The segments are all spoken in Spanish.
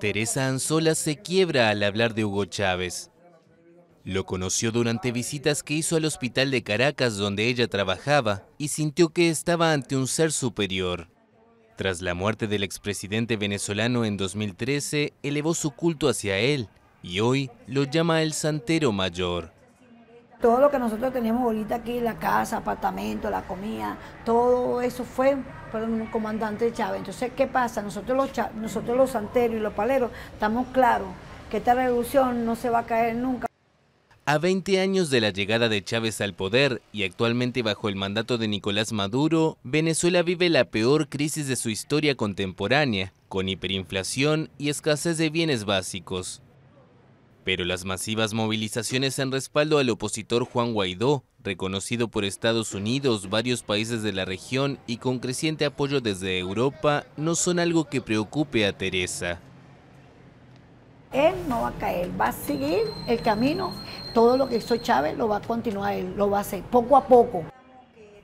Teresa Anzola se quiebra al hablar de Hugo Chávez. Lo conoció durante visitas que hizo al hospital de Caracas donde ella trabajaba y sintió que estaba ante un ser superior. Tras la muerte del expresidente venezolano en 2013, elevó su culto hacia él y hoy lo llama el Santero Mayor todo lo que nosotros teníamos ahorita aquí, la casa, apartamento, la comida, todo eso fue por un comandante Chávez. Entonces, ¿qué pasa? Nosotros nosotros los santeros y los paleros estamos claros que esta revolución no se va a caer nunca. A 20 años de la llegada de Chávez al poder y actualmente bajo el mandato de Nicolás Maduro, Venezuela vive la peor crisis de su historia contemporánea, con hiperinflación y escasez de bienes básicos. Pero las masivas movilizaciones en respaldo al opositor Juan Guaidó, reconocido por Estados Unidos, varios países de la región y con creciente apoyo desde Europa, no son algo que preocupe a Teresa. Él no va a caer, va a seguir el camino, todo lo que hizo Chávez lo va a continuar, él lo va a hacer poco a poco.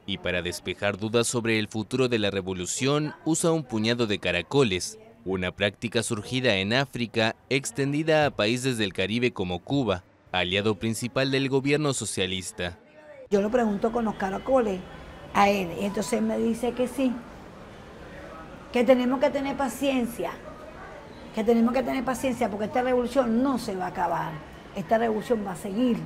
Y para despejar dudas sobre el futuro de la revolución, usa un puñado de caracoles, una práctica surgida en África extendida a países del Caribe como Cuba, aliado principal del gobierno socialista. Yo lo pregunto con Oscar caracoles a él, y entonces me dice que sí, que tenemos que tener paciencia, que tenemos que tener paciencia porque esta revolución no se va a acabar, esta revolución va a seguir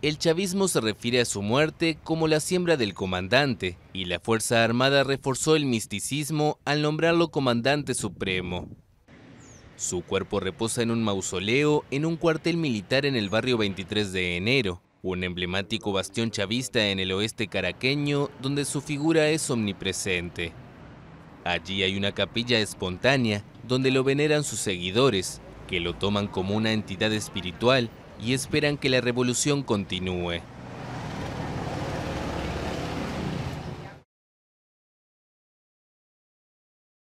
el chavismo se refiere a su muerte como la siembra del comandante, y la Fuerza Armada reforzó el misticismo al nombrarlo comandante supremo. Su cuerpo reposa en un mausoleo en un cuartel militar en el barrio 23 de enero, un emblemático bastión chavista en el oeste caraqueño donde su figura es omnipresente. Allí hay una capilla espontánea donde lo veneran sus seguidores, que lo toman como una entidad espiritual y esperan que la revolución continúe.